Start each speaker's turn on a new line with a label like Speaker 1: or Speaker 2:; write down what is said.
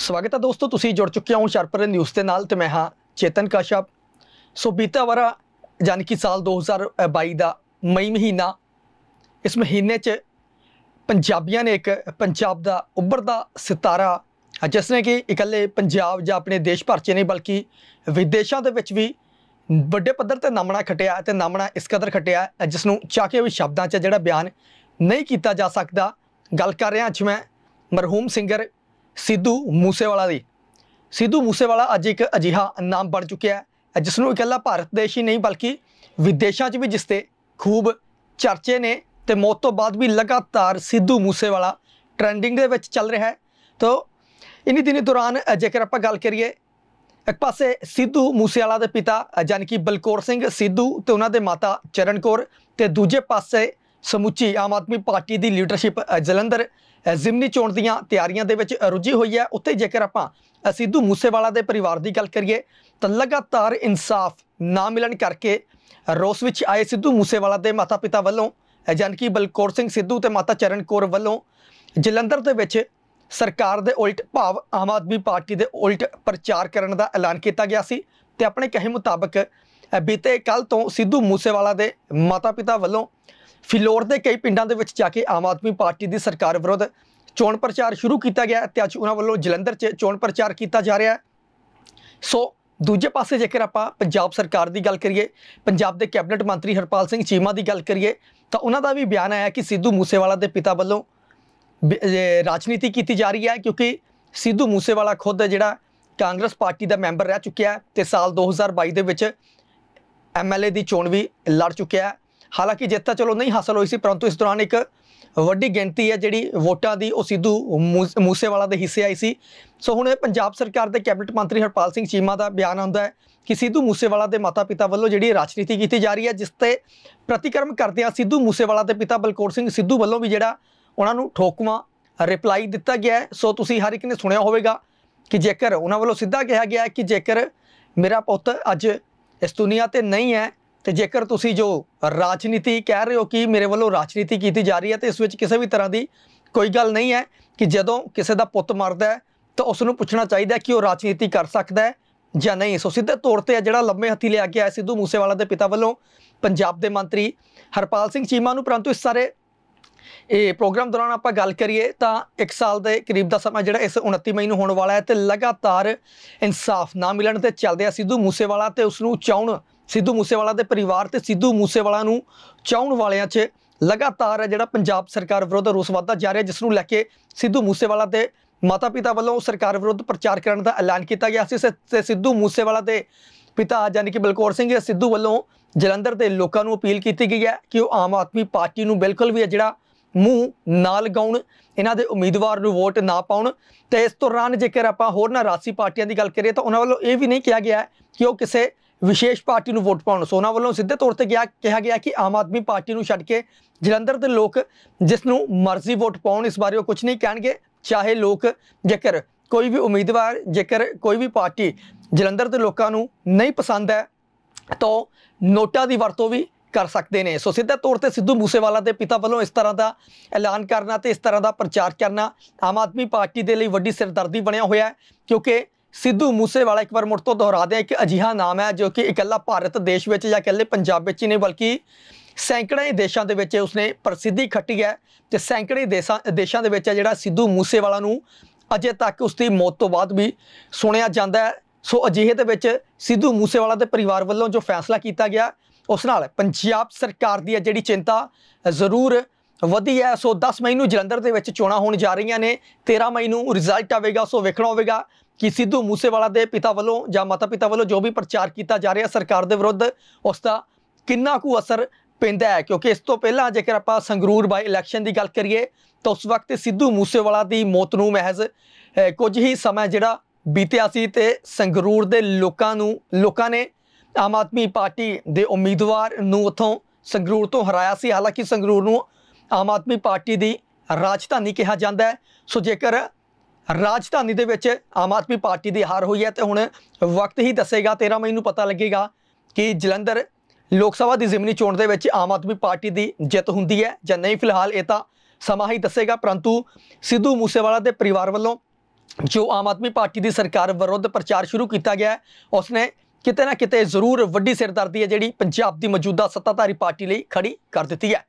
Speaker 1: ਸਵਾਗਤ ਹੈ ਦੋਸਤੋ ਤੁਸੀਂ ਜੁੜ ਚੁੱਕੇ ਹੋ ਸ਼ਰਪਰ ਨਿਊਜ਼ ਦੇ ਨਾਲ ਤੇ ਮੈਂ ਹਾਂ ਚੇਤਨ ਕਾਸ਼ਪ ਸੋ ਬੀਤਾ ਵਰਾ ਯਾਨੀ ਕਿ ਸਾਲ 2022 ਦਾ ਮਈ ਮਹੀਨਾ ਇਸ ਮਹੀਨੇ 'ਚ ਪੰਜਾਬੀਆਂ ਨੇ ਇੱਕ ਪੰਜਾਬ ਦਾ ਉੱਭਰਦਾ ਸਿਤਾਰਾ ਜਿਸ ਨੇ ਕਿ ਇਕੱਲੇ ਪੰਜਾਬ ਜਾਂ ਆਪਣੇ ਦੇਸ਼ ਭਰ 'ਚ ਨਹੀਂ ਬਲਕਿ ਵਿਦੇਸ਼ਾਂ ਦੇ ਵਿੱਚ ਵੀ ਵੱਡੇ ਪੱਧਰ ਤੇ ਨਾਮਣਾ ਖਟਿਆ ਤੇ ਨਾਮਣਾ ਇਸ ਕਦਰ ਖਟਿਆ ਜਿਸ ਨੂੰ ਚਾਕੇ ਵੀ ਸ਼ਬਦਾਂ 'ਚ ਜਿਹੜਾ ਬਿਆਨ ਨਹੀਂ ਕੀਤਾ ਜਾ ਸਕਦਾ ਗੱਲ ਕਰ ਰਿਹਾ ਅੱਜ ਮੈਂ ਮਰਹੂਮ ਸਿੰਗਰ ਸਿੱਧੂ ਮੂਸੇਵਾਲਾ ਦੀ ਸਿੱਧੂ ਮੂਸੇਵਾਲਾ ਅੱਜ ਇੱਕ ਅਜੀਹਾ ਨਾਮ ਬਣ ਚੁੱਕਿਆ ਹੈ ਜਿਸ ਨੂੰ ਇਕੱਲਾ ਭਾਰਤ ਦੇਸ਼ ਹੀ ਨਹੀਂ ਬਲਕਿ ਵਿਦੇਸ਼ਾਂ 'ਚ ਵੀ ਜਿਸ ਤੇ ਖੂਬ ਚਰਚੇ ਨੇ ਤੇ ਮੌਤ ਤੋਂ ਬਾਅਦ ਵੀ ਲਗਾਤਾਰ ਸਿੱਧੂ ਮੂਸੇਵਾਲਾ ਟ੍ਰੈਂਡਿੰਗ ਦੇ ਵਿੱਚ ਚੱਲ ਰਿਹਾ ਹੈ ਤੋਂ ਇਨੀ ਦਿਨੀ ਦੌਰਾਨ ਜੇਕਰ ਆਪਾਂ ਗੱਲ ਕਰੀਏ ਇੱਕ ਪਾਸੇ ਸਿੱਧੂ ਮੂਸੇਵਾਲਾ ਦੇ ਪਿਤਾ ਜਾਨਕੀ ਬਲਕੌਰ ਸਿੰਘ ਸਿੱਧੂ ਤੇ ਉਹਨਾਂ ਦੇ ਮਾਤਾ ਚਰਨਕੌਰ ਤੇ ਦੂਜੇ ਪਾਸੇ ਸਮੁੱਚੀ ਆਮ ਆਦਮੀ ਪਾਰਟੀ ਦੀ ਲੀਡਰਸ਼ਿਪ ਜਲੰਧਰ ਜ਼ਿਮਨੀ ਚੋਣ ਦੀਆਂ ਤਿਆਰੀਆਂ ਦੇ ਵਿੱਚ ਰੁੱਝੀ ਹੋਈ ਹੈ ਉੱਥੇ ਜੇਕਰ ਆਪਾਂ ਸਿੱਧੂ ਮੂਸੇਵਾਲਾ ਦੇ ਪਰਿਵਾਰ ਦੀ ਗੱਲ ਕਰੀਏ ਤਾਂ ਲਗਾਤਾਰ ਇਨਸਾਫ ਨਾ ਮਿਲਣ ਕਰਕੇ ਰੋਸ ਵਿੱਚ ਆਏ ਸਿੱਧੂ ਮੂਸੇਵਾਲਾ ਦੇ ਮਾਤਾ-ਪਿਤਾ ਵੱਲੋਂ ਜਨਕੀ ਬਲਕੌਰ ਸਿੰਘ ਸਿੱਧੂ ਤੇ ਮਾਤਾ ਚਰਨ ਕੌਰ ਵੱਲੋਂ ਜਲੰਧਰ ਦੇ ਵਿੱਚ ਸਰਕਾਰ ਦੇ ਉਲਟ ਭਾਵ ਆਮ ਆਦਮੀ ਪਾਰਟੀ ਦੇ ਉਲਟ ਪ੍ਰਚਾਰ ਕਰਨ ਦਾ ਐਲਾਨ ਕੀਤਾ ਗਿਆ ਸੀ ਤੇ ਆਪਣੇ ਕਹੇ ਮੁਤਾਬਕ ਬੀਤੇ ਕੱਲ ਤੋਂ ਸਿੱਧੂ ਮੂਸੇਵਾਲਾ ਦੇ ਮਾਤਾ-ਪਿਤਾ ਵੱਲੋਂ ਫਿਲੌਰ ਦੇ ਕਈ ਪਿੰਡਾਂ ਦੇ ਵਿੱਚ ਜਾ ਕੇ ਆਮ ਆਦਮੀ ਪਾਰਟੀ ਦੀ ਸਰਕਾਰ ਵਿਰੁੱਧ ਚੋਣ ਪ੍ਰਚਾਰ ਸ਼ੁਰੂ ਕੀਤਾ ਗਿਆ ਤੇ ਅੱਜ ਉਹਨਾਂ ਵੱਲੋਂ ਜਲੰਧਰ 'ਚ ਚੋਣ ਪ੍ਰਚਾਰ ਕੀਤਾ ਜਾ ਰਿਹਾ ਹੈ ਸੋ ਦੂਜੇ ਪਾਸੇ ਜੇਕਰ ਆਪਾਂ ਪੰਜਾਬ ਸਰਕਾਰ ਦੀ ਗੱਲ ਕਰੀਏ ਪੰਜਾਬ ਦੇ ਕੈਬਨਿਟ ਮੰਤਰੀ ਹਰਪਾਲ ਸਿੰਘ ਚੀਮਾ ਦੀ ਗੱਲ ਕਰੀਏ ਤਾਂ ਉਹਨਾਂ ਦਾ ਵੀ ਬਿਆਨ ਆਇਆ ਕਿ ਸਿੱਧੂ ਮੂਸੇਵਾਲਾ ਦੇ ਪਿਤਾ ਵੱਲੋਂ ਰਾਜਨੀਤੀ ਕੀਤੀ ਜਾ ਰਹੀ ਹੈ ਕਿਉਂਕਿ ਸਿੱਧੂ ਮੂਸੇਵਾਲਾ ਖੁਦ ਜਿਹੜਾ ਕਾਂਗਰਸ ਪਾਰਟੀ ਦਾ ਮੈਂਬਰ ਰਹਿ ਚੁੱਕਿਆ ਤੇ ਸਾਲ 2022 ਦੇ ਵਿੱਚ ਐਮਐਲਏ ਦੀ ਚੋਣ ਵੀ ਲੜ ਚੁੱਕਿਆ ਹਾਲਾਂਕਿ ਜਿੱਤ ਤਾਂ ਚਲੋ ਨਹੀਂ ਹਾਸਲ ਹੋਈ ਸੀ ਪਰੰਤੂ ਇਸ ਦੌਰਾਨ ਇੱਕ ਵੱਡੀ ਗਿਣਤੀ ਹੈ ਜਿਹੜੀ ਵੋਟਾਂ ਦੀ ਉਹ ਸਿੱਧੂ ਮੂਸੇਵਾਲਾ ਦੇ ਹਿੱਸੇ ਆਈ ਸੀ ਸੋ ਹੁਣ ਪੰਜਾਬ ਸਰਕਾਰ ਦੇ ਕੈਬਨਿਟ ਮੰਤਰੀ ਹਰਪਾਲ ਸਿੰਘ ਚੀਮਾ ਦਾ ਬਿਆਨ ਆਉਂਦਾ ਹੈ ਕਿ ਸਿੱਧੂ ਮੂਸੇਵਾਲਾ ਦੇ ਮਾਤਾ-ਪਿਤਾ ਵੱਲੋਂ ਜਿਹੜੀ ਰਾਜਨੀਤੀ ਕੀਤੀ ਜਾ ਰਹੀ ਹੈ ਜਿਸ ਤੇ ਪ੍ਰਤੀਕਰਮ ਆ ਸਿੱਧੂ ਮੂਸੇਵਾਲਾ ਦੇ ਪਿਤਾ ਬਲਕੌਰ ਸਿੰਘ ਸਿੱਧੂ ਵੱਲੋਂ ਵੀ ਜਿਹੜਾ ਉਹਨਾਂ ਨੂੰ ਠੋਕਵਾ ਰਿਪਲਾਈ ਦਿੱਤਾ ਗਿਆ ਸੋ ਤੁਸੀਂ ਹਰ ਇੱਕ ਨੇ ਸੁਣਿਆ ਹੋਵੇਗਾ ਕਿ ਜੇਕਰ ਉਹਨਾਂ ਵੱਲੋਂ ਸਿੱਧਾ ਕਿਹਾ ਗਿਆ ਕਿ ਜੇਕਰ ਮੇਰਾ ਪੁੱਤ ਅੱਜ ਇਸ ਦੁਨੀਆ ਤੇ ਨਹੀਂ ਹੈ ਤੇ ਜੇਕਰ ਤੁਸੀਂ ਜੋ ਰਾਜਨੀਤੀ ਕਹਿ ਰਹੇ ਹੋ ਕਿ ਮੇਰੇ ਵੱਲੋਂ ਰਾਜਨੀਤੀ ਕੀਤੀ ਜਾ ਰਹੀ ਹੈ ਤੇ ਇਸ ਵਿੱਚ ਕਿਸੇ ਵੀ ਤਰ੍ਹਾਂ ਦੀ ਕੋਈ ਗੱਲ ਨਹੀਂ ਹੈ ਕਿ ਜਦੋਂ ਕਿਸੇ ਦਾ ਪੁੱਤ ਮਰਦਾ ਹੈ ਤਾਂ ਉਸ ਨੂੰ ਪੁੱਛਣਾ ਚਾਹੀਦਾ ਕਿ ਉਹ ਰਾਜਨੀਤੀ ਕਰ ਸਕਦਾ ਹੈ ਜਾਂ ਨਹੀਂ ਸੋ ਸਿੱਧੇ ਤੌਰ ਤੇ ਜਿਹੜਾ ਲੰਮੇ ਹੱਥੀ ਲਿਆ ਗਿਆ ਸਿੱਧੂ ਮੂਸੇਵਾਲਾ ਦੇ ਪਿਤਾ ਵੱਲੋਂ ਪੰਜਾਬ ਦੇ ਮੰਤਰੀ ਹਰਪਾਲ ਸਿੰਘ ਚੀਮਾ ਨੂੰ ਪਰੰਤੂ ਇਸ ਸਾਰੇ ਇਹ ਪ੍ਰੋਗਰਾਮ ਦੌਰਾਨ ਆਪਾਂ ਗੱਲ ਕਰੀਏ ਤਾਂ 1 ਸਾਲ ਦੇ ਕਰੀਬ ਦਾ ਸਮਾਂ ਜਿਹੜਾ ਇਸ 29 ਮਈ ਨੂੰ ਹੋਣ ਵਾਲਾ ਹੈ ਤੇ ਲਗਾਤਾਰ ਇਨਸਾਫ ਨਾ ਮਿਲਣ ਤੇ ਚੱਲਦੇ ਆ ਸਿੱਧੂ ਮੂਸੇਵਾਲਾ ਤੇ ਉਸ ਨੂੰ ਚਾਉਣ ਸਿੱਧੂ ਮੂਸੇਵਾਲਾ ਦੇ ਪਰਿਵਾਰ ਤੇ ਸਿੱਧੂ ਮੂਸੇਵਾਲਾ ਨੂੰ ਚਾਹਣ ਵਾਲਿਆਂ 'ਚ ਲਗਾਤਾਰ ਹੈ ਜਿਹੜਾ ਪੰਜਾਬ ਸਰਕਾਰ ਵਿਰੁੱਧ ਰੋਸ ਵਧਦਾ ਜਾ ਰਿਹਾ ਜਿਸ ਨੂੰ ਲੈ ਕੇ ਸਿੱਧੂ ਮੂਸੇਵਾਲਾ ਦੇ ਮਾਤਾ-ਪਿਤਾ ਵੱਲੋਂ ਸਰਕਾਰ ਵਿਰੁੱਧ ਪ੍ਰਚਾਰ ਕਰਨ ਦਾ ਐਲਾਨ ਕੀਤਾ ਗਿਆ ਸੀ ਤੇ ਸਿੱਧੂ ਮੂਸੇਵਾਲਾ ਦੇ ਪਿਤਾ ਯਾਨੀ ਕਿ ਬਲਕੌਰ ਸਿੰਘ ਸਿੱਧੂ ਵੱਲੋਂ ਜਲੰਧਰ ਦੇ ਲੋਕਾਂ ਨੂੰ ਅਪੀਲ ਕੀਤੀ ਗਈ ਹੈ ਕਿ ਉਹ ਆਮ ਆਦਮੀ ਪਾਰਟੀ ਨੂੰ ਬਿਲਕੁਲ ਵੀ ਜਿਹੜਾ ਮੂੰਹ ਨਾਲ ਗਾਉਣ ਇਹਨਾਂ ਦੇ ਉਮੀਦਵਾਰ ਨੂੰ ਵੋਟ ਨਾ ਪਾਉਣ ਤੇ ਇਸ ਰਾਂ ਜੇਕਰ ਆਪਾਂ ਹੋਰ ਨਾ ਰਾਸੀ ਪਾਰਟੀਆਂ ਦੀ ਗੱਲ ਕਰੀਏ ਤਾਂ ਉਹਨਾਂ ਵੱਲੋਂ ਇਹ ਵੀ ਨਹੀਂ ਕਿਹਾ ਗਿਆ ਕਿ ਉਹ ਕਿਸੇ ਵਿਸ਼ੇਸ਼ ਪਾਰਟੀ ਨੂੰ ਵੋਟ ਪਾਉਣ ਸੋਨਾ ਵੱਲੋਂ ਸਿੱਧੇ ਤੌਰ ਤੇ ਗਿਆ ਕਿਹਾ ਗਿਆ ਕਿ ਆਮ ਆਦਮੀ ਪਾਰਟੀ ਨੂੰ ਛੱਡ ਕੇ ਜਲੰਧਰ ਦੇ ਲੋਕ ਜਿਸ ਨੂੰ ਮਰਜ਼ੀ ਵੋਟ ਪਾਉਣ ਇਸ ਬਾਰੇ ਉਹ ਕੁਝ ਨਹੀਂ ਕਹਿਣਗੇ ਚਾਹੇ ਲੋਕ ਜੇਕਰ ਕੋਈ ਵੀ ਉਮੀਦਵਾਰ ਜੇਕਰ ਕੋਈ ਵੀ ਪਾਰਟੀ ਜਲੰਧਰ ਦੇ ਲੋਕਾਂ ਨੂੰ ਨਹੀਂ ਪਸੰਦ ਹੈ ਤਾਂ ਨੋਟਾ ਦੀ ਵਰਤੋਂ ਵੀ ਕਰ ਸਕਦੇ ਨੇ ਸੋ ਸਿੱਧੇ ਤੌਰ ਤੇ ਸਿੱਧੂ ਮੂਸੇਵਾਲਾ ਦੇ ਪਿਤਾ ਵੱਲੋਂ ਇਸ ਤਰ੍ਹਾਂ ਦਾ ਐਲਾਨ ਕਰਨਾ ਤੇ ਇਸ ਤਰ੍ਹਾਂ ਦਾ ਪ੍ਰਚਾਰ ਕਰਨਾ ਆਮ ਆਦਮੀ ਪਾਰਟੀ ਦੇ ਲਈ ਵੱਡੀ ਸਿਰਦਰਦੀ ਬਣਿਆ ਹੋਇਆ ਹੈ ਕਿਉਂਕਿ ਸਿੱਧੂ ਮੂਸੇਵਾਲਾ ਇੱਕ ਵਾਰ ਮੁੜ ਤੋਂ ਦੁਹਰਾ ਦਿਆਂ ਇੱਕ ਅਜੀਹਾ ਨਾਮ ਹੈ ਜੋ ਕਿ ਇਕੱਲਾ ਭਾਰਤ ਦੇਸ਼ ਵਿੱਚ ਜਾਂ ਇਕੱਲੇ ਪੰਜਾਬ ਵਿੱਚ ਹੀ ਨਹੀਂ ਬਲਕਿ ਸੈਂਕੜੇ ਹੀ ਦੇਸ਼ਾਂ ਦੇ ਵਿੱਚ ਉਸਨੇ ਪ੍ਰਸਿੱਧੀ ਖੱਟੀ ਹੈ ਤੇ ਸੈਂਕੜੇ ਦੇਸ਼ਾਂ ਦੇਸ਼ਾਂ ਦੇ ਵਿੱਚ ਜਿਹੜਾ ਸਿੱਧੂ ਮੂਸੇਵਾਲਾ ਨੂੰ ਅਜੇ ਤੱਕ ਉਸਦੀ ਮੌਤ ਤੋਂ ਬਾਅਦ ਵੀ ਸੁਣਿਆ ਜਾਂਦਾ ਹੈ ਸੋ ਅਜੀਹੇ ਦੇ ਵਿੱਚ ਸਿੱਧੂ ਮੂਸੇਵਾਲਾ ਦੇ ਪਰਿਵਾਰ ਵੱਲੋਂ ਜੋ ਫੈਸਲਾ ਕੀਤਾ ਗਿਆ ਉਸ ਨਾਲ ਪੰਜਾਬ ਸਰਕਾਰ ਦੀ ਜਿਹੜੀ ਚਿੰਤਾ ਜ਼ਰੂਰ ਵਧੀ ਹੈ ਸੋ 10 ਮਈ ਨੂੰ ਜਲੰਧਰ ਦੇ ਵਿੱਚ ਚੋਣਾਂ ਹੋਣ ਜਾ ਰਹੀਆਂ ਨੇ 13 ਮਈ ਨੂੰ ਰਿਜ਼ਲਟ ਆਵੇਗਾ ਸੋ ਵੇਖਣਾ ਹੋਵੇਗਾ ਕਿ ਸਿੱਧੂ ਮੂਸੇਵਾਲਾ ਦੇ ਪਿਤਾ ਵੱਲੋਂ ਜਾਂ ਮਾਤਾ ਪਿਤਾ ਵੱਲੋਂ ਜੋ ਵੀ ਪ੍ਰਚਾਰ ਕੀਤਾ ਜਾ ਰਿਹਾ ਸਰਕਾਰ ਦੇ ਵਿਰੁੱਧ ਉਸ ਦਾ ਕਿੰਨਾ ਕੁ ਅਸਰ ਪੈਂਦਾ ਹੈ ਕਿਉਂਕਿ ਇਸ ਤੋਂ ਪਹਿਲਾਂ ਜੇਕਰ ਆਪਾਂ ਸੰਗਰੂਰ ਬਾਈ ਇਲੈਕਸ਼ਨ ਦੀ ਗੱਲ ਕਰੀਏ ਤਾਂ ਉਸ ਵਕਤ ਸਿੱਧੂ ਮੂਸੇਵਾਲਾ ਦੀ ਮੌਤ ਨੂੰ ਮਹਿਜ਼ ਕੁਝ ਹੀ ਸਮਾਂ ਜਿਹੜਾ ਬੀਤਿਆ ਸੀ ਤੇ ਸੰਗਰੂਰ ਦੇ ਲੋਕਾਂ ਨੂੰ ਲੋਕਾਂ ਨੇ ਆਮ ਆਦਮੀ ਪਾਰਟੀ ਦੇ ਉਮੀਦਵਾਰ ਨੂੰ ਉਥੋਂ ਸੰਗਰੂਰ ਤੋਂ ਹਰਾਇਆ ਸੀ ਹਾਲਾਂਕਿ ਸੰਗਰੂਰ ਨੂੰ ਆਮ ਆਦਮੀ ਪਾਰਟੀ ਦੀ ਰਾਜਧਾਨੀ ਕਿਹਾ ਜਾਂਦਾ ਹੈ ਸੋ ਜੇਕਰ ਰਾਜਧਾਨੀ ਦੇ ਵਿੱਚ ਆਮ ਆਦਮੀ ਪਾਰਟੀ ਦੀ ਹਾਰ ਹੋਈ ਹੈ ਤੇ ਹੁਣ ਵਕਤ ਹੀ ਦੱਸੇਗਾ 13 ਮਈ ਨੂੰ ਪਤਾ ਲੱਗੇਗਾ ਕਿ ਜਲੰਧਰ ਲੋਕ ਸਭਾ ਦੀ ਜ਼ਿਮਨੀ ਚੋਣ ਦੇ ਵਿੱਚ ਆਮ ਆਦਮੀ ਪਾਰਟੀ ਦੀ ਜਿੱਤ ਹੁੰਦੀ ਹੈ ਜਾਂ ਨਹੀਂ ਫਿਲਹਾਲ ਇਹ ਤਾਂ ਸਮਾਂ ਹੀ ਦੱਸੇਗਾ ਪਰੰਤੂ ਸਿੱਧੂ ਮੂਸੇਵਾਲਾ ਦੇ ਪਰਿਵਾਰ ਵੱਲੋਂ ਜੋ ਆਮ ਆਦਮੀ ਪਾਰਟੀ ਦੀ ਸਰਕਾਰ ਵਿਰੁੱਧ ਪ੍ਰਚਾਰ ਸ਼ੁਰੂ ਕੀਤਾ ਗਿਆ ਉਸਨੇ ਕਿਤੇ ਨਾ ਕਿਤੇ ਜ਼ਰੂਰ ਵੱਡੀ ਸਿਰਦਰਦੀ ਹੈ ਜਿਹੜੀ ਪੰਜਾਬ ਦੀ ਮੌਜੂਦਾ ਸੱਤਾਧਾਰੀ ਪਾਰਟੀ ਲਈ ਖੜੀ ਕਰ ਦਿੱਤੀ ਹੈ